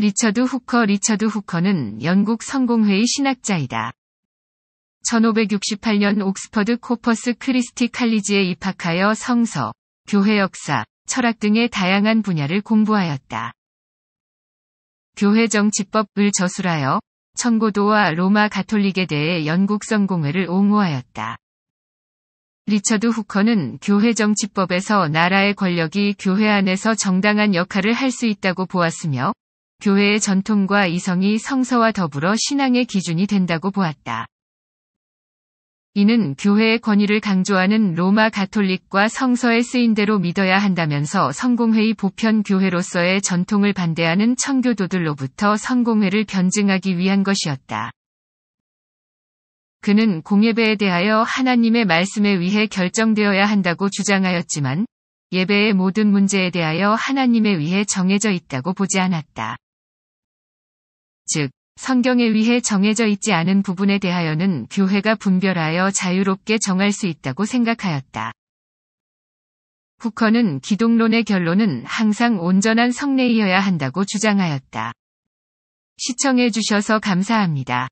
리처드 후커 리처드 후커는 영국 성공회의 신학자이다. 1568년 옥스퍼드 코퍼스 크리스티 칼리지에 입학하여 성서, 교회 역사, 철학 등의 다양한 분야를 공부하였다. 교회 정치법을 저술하여 청고도와 로마 가톨릭에 대해 영국 성공회를 옹호하였다. 리처드 후커는 교회 정치법에서 나라의 권력이 교회 안에서 정당한 역할을 할 수 있다고 보았으며 교회의 전통과 이성이 성서와 더불어 신앙의 기준이 된다고 보았다. 이는 교회의 권위를 강조하는 로마 가톨릭과 성서에 쓰인 대로 믿어야 한다면서 성공회의 보편 교회로서의 전통을 반대하는 청교도들로부터 성공회를 변증하기 위한 것이었다. 그는 공예배에 대하여 하나님의 말씀에 의해 결정되어야 한다고 주장하였지만 예배의 모든 문제에 대하여 하나님에 의해 정해져 있다고 보지 않았다. 성경에 의해 정해져 있지 않은 부분에 대하여는 교회가 분별하여 자유롭게 정할 수 있다고 생각하였다. 후커는 기독론의 결론은 항상 온전한 성례이어야 한다고 주장하였다. 시청해 주셔서 감사합니다.